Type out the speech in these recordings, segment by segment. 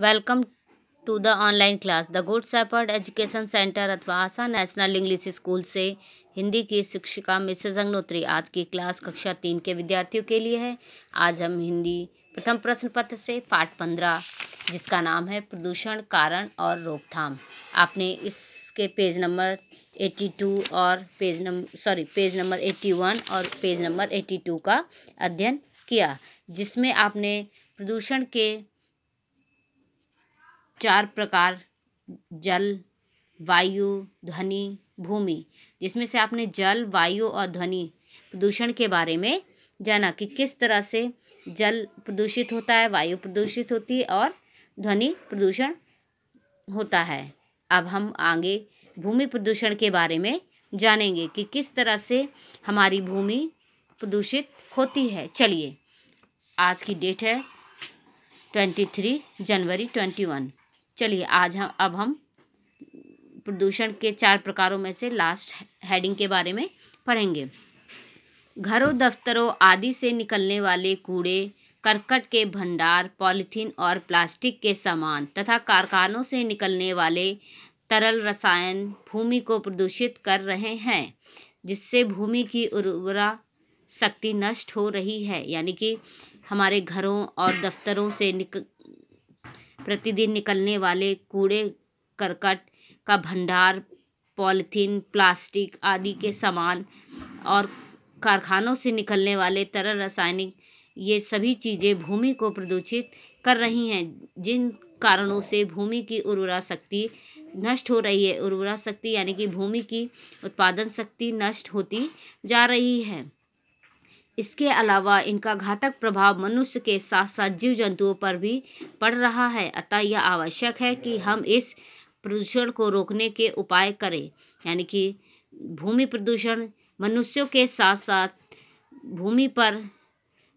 welcome to the online class the good shepherd education centre अथवा आसान national English school से हिंदी की शिक्षिका मिसेज अग्नोत्री आज की क्लास कक्षा तीन के विद्यार्थियों के लिए है आज हम हिंदी प्रथम प्रश्न पत्र से पाठ पंद्रह जिसका नाम है प्रदूषण कारण और रोकथाम आपने इसके पेज नंबर एट्टी टू और page number sorry page number eighty one और पेज नंबर एट्टी टू का अध्ययन किया जिसमें आपने प्रदूषण के चार प्रकार जल वायु ध्वनि भूमि जिसमें से आपने जल वायु और ध्वनि प्रदूषण के बारे में जाना कि किस तरह से जल प्रदूषित होता है वायु प्रदूषित होती है और ध्वनि प्रदूषण होता है अब हम आगे भूमि प्रदूषण के बारे में जानेंगे कि किस तरह से हमारी भूमि प्रदूषित होती है चलिए आज की डेट है ट्वेंटी थ्री जनवरी ट्वेंटी वन चलिए आज हम अब हम प्रदूषण के चार प्रकारों में से लास्ट हेडिंग के बारे में पढ़ेंगे घरों दफ्तरों आदि से निकलने वाले कूड़े करकट के भंडार पॉलिथीन और प्लास्टिक के सामान तथा कारखानों से निकलने वाले तरल रसायन भूमि को प्रदूषित कर रहे हैं जिससे भूमि की उर्वरा शक्ति नष्ट हो रही है यानी कि हमारे घरों और दफ्तरों से निक प्रतिदिन निकलने वाले कूड़े करकट का भंडार पॉलीथीन प्लास्टिक आदि के सामान और कारखानों से निकलने वाले तरल रासायनिक ये सभी चीज़ें भूमि को प्रदूषित कर रही हैं जिन कारणों से भूमि की उर्वरा शक्ति नष्ट हो रही है उर्वरा शक्ति यानी कि भूमि की उत्पादन शक्ति नष्ट होती जा रही है इसके अलावा इनका घातक प्रभाव मनुष्य के साथ साथ जीव जंतुओं पर भी पड़ रहा है अतः यह आवश्यक है कि हम इस प्रदूषण को रोकने के उपाय करें यानी कि भूमि प्रदूषण मनुष्यों के साथ साथ भूमि पर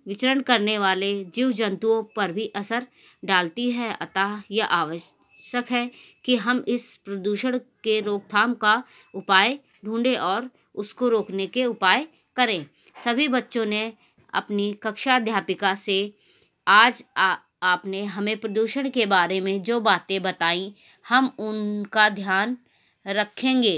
विचरण करने वाले जीव जंतुओं पर भी असर डालती है अतः यह आवश्यक है कि हम इस प्रदूषण के रोकथाम का उपाय ढूंढें और उसको रोकने के उपाय करें सभी बच्चों ने अपनी कक्षा अध्यापिका से आज आ, आपने हमें प्रदूषण के बारे में जो बातें बताई हम उनका ध्यान रखेंगे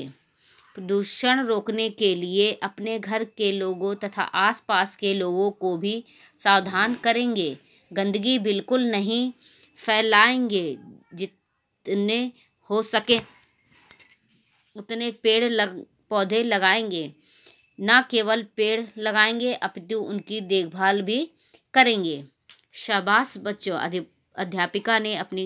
प्रदूषण रोकने के लिए अपने घर के लोगों तथा आसपास के लोगों को भी सावधान करेंगे गंदगी बिल्कुल नहीं फैलाएंगे जितने हो सके उतने पेड़ लग पौधे लगाएंगे न केवल पेड़ लगाएंगे अपितु उनकी देखभाल भी करेंगे शाबाश बच्चों अध्यापिका ने अपनी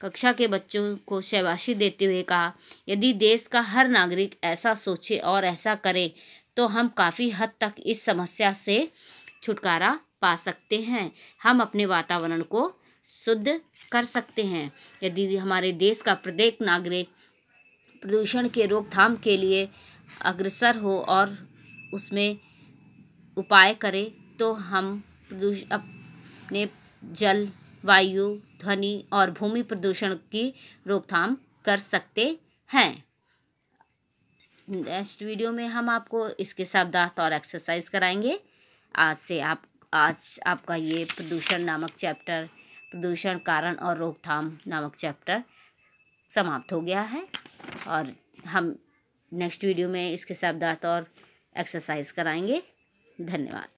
कक्षा के बच्चों को शाबाशी देते हुए कहा यदि देश का हर नागरिक ऐसा सोचे और ऐसा करे तो हम काफ़ी हद तक इस समस्या से छुटकारा पा सकते हैं हम अपने वातावरण को शुद्ध कर सकते हैं यदि हमारे देश का प्रत्येक नागरिक प्रदूषण के रोकथाम के लिए अग्रसर हो और उसमें उपाय करें तो हम प्रदूषण अपने जल वायु ध्वनि और भूमि प्रदूषण की रोकथाम कर सकते हैं नेक्स्ट वीडियो में हम आपको इसके शब्दार्थ और एक्सरसाइज कराएंगे आज से आप आज आपका ये प्रदूषण नामक चैप्टर प्रदूषण कारण और रोकथाम नामक चैप्टर समाप्त हो गया है और हम नेक्स्ट वीडियो में इसके शब्दार्थ और एक्सरसाइज कराएंगे धन्यवाद